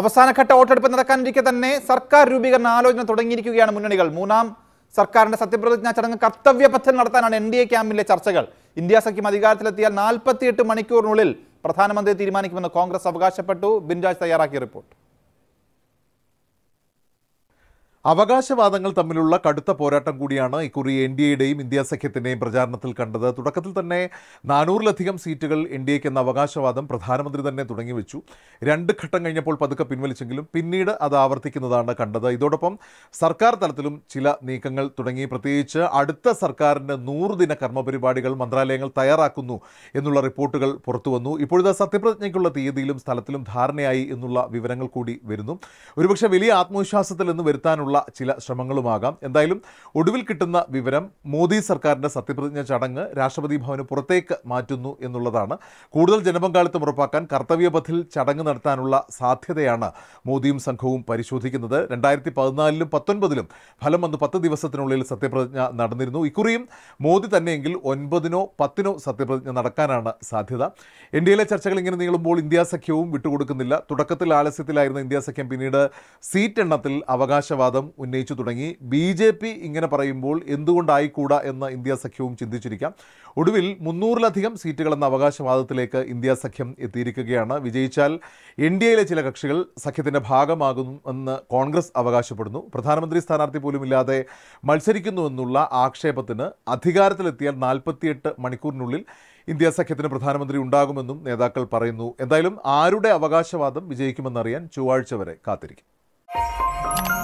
അവസാനഘട്ട വോട്ടെടുപ്പ് നടക്കാനിരിക്കെ തന്നെ സർക്കാർ രൂപീകരണ ആലോചന തുടങ്ങിയിരിക്കുകയാണ് മുന്നണികൾ മൂന്നാം സർക്കാരിന്റെ സത്യപ്രതിജ്ഞാ ചടങ്ങ് പദ്ധതി നടത്താനാണ് എൻ ഡി എ ക്യാമ്പിലെ ചർച്ചകൾ ഇന്ത്യ സഖ്യം അധികാരത്തിലെത്തിയാൽ നാൽപ്പത്തിയെട്ട് മണിക്കൂറിനുള്ളിൽ പ്രധാനമന്ത്രി തീരുമാനിക്കുമെന്ന് കോൺഗ്രസ് അവകാശപ്പെട്ടു ബിൻരാജ് തയ്യാറാക്കിയ റിപ്പോർട്ട് അവകാശവാദങ്ങൾ തമ്മിലുള്ള കടുത്ത പോരാട്ടം കൂടിയാണ് ഇക്കുറി എൻ ഡി എയുടെയും ഇന്ത്യ സഖ്യത്തിൻ്റെയും പ്രചാരണത്തിൽ കണ്ടത് തുടക്കത്തിൽ തന്നെ നാനൂറിലധികം സീറ്റുകൾ എൻ ഡി എക്ക് എന്ന അവകാശവാദം പ്രധാനമന്ത്രി തന്നെ തുടങ്ങി വെച്ചു രണ്ട് ഘട്ടം കഴിഞ്ഞപ്പോൾ പതുക്കെ പിൻവലിച്ചെങ്കിലും പിന്നീട് അത് ആവർത്തിക്കുന്നതാണ് കണ്ടത് ഇതോടൊപ്പം സർക്കാർ തലത്തിലും ചില നീക്കങ്ങൾ തുടങ്ങി പ്രത്യേകിച്ച് അടുത്ത സർക്കാരിൻ്റെ നൂറുദിന കർമ്മപരിപാടികൾ മന്ത്രാലയങ്ങൾ തയ്യാറാക്കുന്നു എന്നുള്ള റിപ്പോർട്ടുകൾ പുറത്തുവന്നു ഇപ്പോഴത്തെ സത്യപ്രതിജ്ഞയ്ക്കുള്ള തീയതിയിലും സ്ഥലത്തിലും ധാരണയായി എന്നുള്ള വിവരങ്ങൾ കൂടി വരുന്നു ഒരുപക്ഷെ വലിയ ആത്മവിശ്വാസത്തിൽ നിന്ന് വരുത്താനുള്ള നടത്താനുള്ള ചില ശ്രമങ്ങളുമാകാം എന്തായാലും ഒടുവിൽ കിട്ടുന്ന വിവരം മോദി സർക്കാരിൻ്റെ സത്യപ്രതിജ്ഞ ചടങ്ങ് രാഷ്ട്രപതി ഭവന് പുറത്തേക്ക് മാറ്റുന്നു എന്നുള്ളതാണ് കൂടുതൽ ജനപങ്കാളിത്തം ഉറപ്പാക്കാൻ കർത്തവ്യപഥിൽ ചടങ്ങ് നടത്താനുള്ള സാധ്യതയാണ് മോദിയും സംഘവും പരിശോധിക്കുന്നത് രണ്ടായിരത്തി പതിനാലിലും പത്തൊൻപതിലും ഫലം വന്ന് പത്ത് ദിവസത്തിനുള്ളിൽ സത്യപ്രതിജ്ഞ നടന്നിരുന്നു ഇക്കുറിയും മോദി തന്നെയെങ്കിൽ ഒൻപതിനോ പത്തിനോ സത്യപ്രതിജ്ഞ നടക്കാനാണ് സാധ്യത ഇന്ത്യയിലെ ചർച്ചകൾ ഇങ്ങനെ നീളുമ്പോൾ ഇന്ത്യ സഖ്യവും വിട്ടുകൊടുക്കുന്നില്ല തുടക്കത്തിൽ ആലസ്യത്തിലായിരുന്ന ഇന്ത്യ സഖ്യം പിന്നീട് സീറ്റ് എണ്ണത്തിൽ അവകാശവാദം വാദം ഉന്നയിച്ചു തുടങ്ങി ബി ജെ പി ഇങ്ങനെ പറയുമ്പോൾ എന്തുകൊണ്ടായിക്കൂടാ എന്ന് ഇന്ത്യ സഖ്യവും ചിന്തിച്ചിരിക്കാം ഒടുവിൽ മുന്നൂറിലധികം എന്ന അവകാശവാദത്തിലേക്ക് ഇന്ത്യ സഖ്യം എത്തിയിരിക്കുകയാണ് വിജയിച്ചാൽ എൻ ചില കക്ഷികൾ സഖ്യത്തിൻ്റെ എന്ന് കോൺഗ്രസ് അവകാശപ്പെടുന്നു പ്രധാനമന്ത്രി സ്ഥാനാർത്ഥി പോലും ഇല്ലാതെ മത്സരിക്കുന്നുവെന്നുള്ള ആക്ഷേപത്തിന് അധികാരത്തിലെത്തിയാൽ നാൽപ്പത്തിയെട്ട് മണിക്കൂറിനുള്ളിൽ ഇന്ത്യ സഖ്യത്തിന് പ്രധാനമന്ത്രി ഉണ്ടാകുമെന്നും നേതാക്കൾ പറയുന്നു എന്തായാലും ആരുടെ അവകാശവാദം വിജയിക്കുമെന്നറിയാൻ ചൊവ്വാഴ്ച വരെ കാത്തിരിക്കും